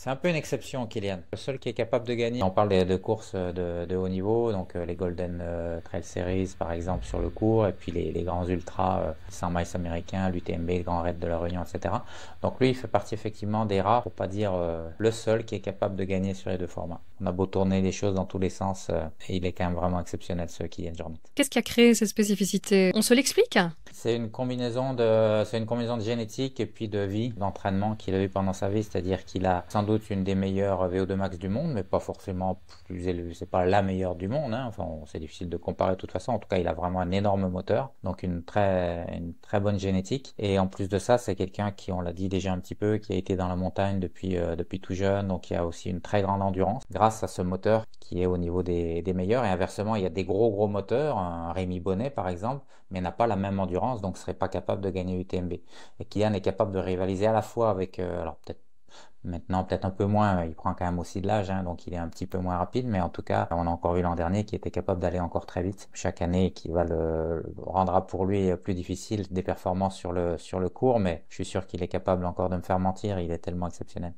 C'est un peu une exception, Kylian. Le seul qui est capable de gagner, on parle de, courses euh, de, haut niveau, donc euh, les Golden euh, Trail Series par exemple sur le cours, et puis les, grands ultras, 100 miles américain, l'UTMB, le Grand Raid de la Réunion, etc. Donc lui, il fait partie effectivement des rares, pour pas dire le seul qui est capable de gagner sur les deux formats. On a beau tourner les choses dans tous les sens, et il est quand même vraiment exceptionnel ce Kylian Jornet. Qu'est-ce qui a créé cette spécificité On se l'explique c'est une combinaison de, c'est une combinaison de génétique et puis de vie, d'entraînement qu'il a eu pendant sa vie. C'est-à-dire qu'il a sans doute une des meilleures VO2 max du monde, mais pas forcément plus élevée. C'est pas la meilleure du monde. Hein. Enfin, c'est difficile de comparer de toute façon. En tout cas, il a vraiment un énorme moteur, donc une très, une très bonne génétique. Et en plus de ça, c'est quelqu'un qui, on l'a dit déjà un petit peu, qui a été dans la montagne depuis, euh, depuis tout jeune, donc il a aussi une très grande endurance. Grâce à ce moteur qui est au niveau des, meilleurs. Et inversement, il y a des gros gros moteurs, un Rémi Bonnet par exemple, mais n'a pas la même endurance, donc serait pas capable de gagner UTMB. Et Kylian est capable de rivaliser à la fois avec, euh, alors peut-être maintenant peut-être un peu moins, il prend quand même aussi de l'âge, hein, donc il est un petit peu moins rapide, mais en tout cas, on a encore vu l'an dernier qui était capable d'aller encore très vite chaque année, qui va le, rendra pour lui plus difficile des performances sur le sur le cours, mais je suis sûr qu'il est capable encore de me faire mentir, il est tellement exceptionnel.